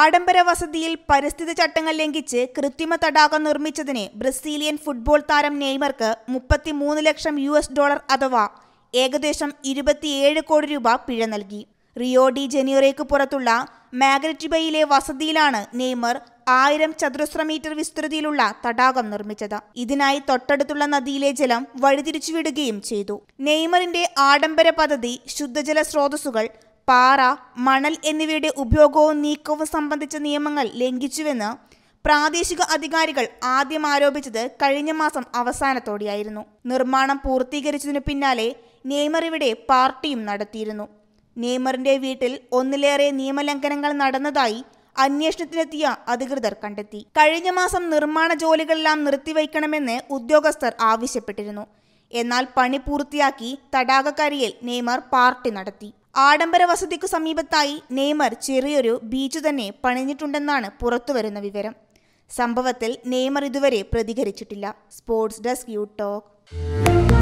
ആഡംബര വസതിയിൽ പരിസ്ഥിതി ചട്ടങ്ങൾ ലംഘിച്ച് കൃത്രിമ തടാകം നിർമ്മിച്ചതിന് ബ്രസീലിയൻ ഫുട്ബോൾ താരം നെയ്മർക്ക് മുപ്പത്തിമൂന്ന് ലക്ഷം യു എസ് ഡോളർ അഥവാ ഏകദേശം ഇരുപത്തിയേഴ് കോടി രൂപ പിഴ നൽകി റിയോ ഡി ജനീറോയ്ക്ക് പുറത്തുള്ള മാഗ്രറ്റിബയിലെ വസതിയിലാണ് നെയ്മർ ആയിരം ചതുരശ്ര മീറ്റർ വിസ്തൃതിയിലുള്ള തടാകം നിർമ്മിച്ചത് ഇതിനായി തൊട്ടടുത്തുള്ള നദിയിലെ ജലം വഴിതിരിച്ചുവിടുകയും ചെയ്തു നെയ്മറിന്റെ ആഡംബര പദ്ധതി ശുദ്ധജല സ്രോതസ്സുകൾ പാറ മണൽ എന്നിവയുടെ ഉപയോഗവും നീക്കവും സംബന്ധിച്ച നിയമങ്ങൾ ലംഘിച്ചുവെന്ന് പ്രാദേശിക അധികാരികൾ ആദ്യം ആരോപിച്ചത് കഴിഞ്ഞ മാസം അവസാനത്തോടെയായിരുന്നു നിർമ്മാണം പൂർത്തീകരിച്ചതിനു പിന്നാലെ നെയ്മർ ഇവിടെ പാർട്ടിയും നടത്തിയിരുന്നു നെയ്മറിന്റെ വീട്ടിൽ ഒന്നിലേറെ നിയമലംഘനങ്ങൾ നടന്നതായി അന്വേഷണത്തിനെത്തിയ അധികൃതർ കണ്ടെത്തി കഴിഞ്ഞ മാസം നിർമ്മാണ ജോലികളെല്ലാം നിർത്തിവയ്ക്കണമെന്ന് ഉദ്യോഗസ്ഥർ ആവശ്യപ്പെട്ടിരുന്നു എന്നാൽ പണി പൂർത്തിയാക്കി തടാകക്കരയിൽ നെയ്മർ പാർട്ടി നടത്തി ആഡംബര വസതിക്കു സമീപത്തായി നെയ്മർ ചെറിയൊരു ബീച്ച് തന്നെ പണിഞ്ഞിട്ടുണ്ടെന്നാണ് പുറത്തുവരുന്ന വിവരം സംഭവത്തിൽ നെയ്മർ ഇതുവരെ പ്രതികരിച്ചിട്ടില്ല സ്പോർട്സ് ഡെസ്ക് യു ടോക്ക്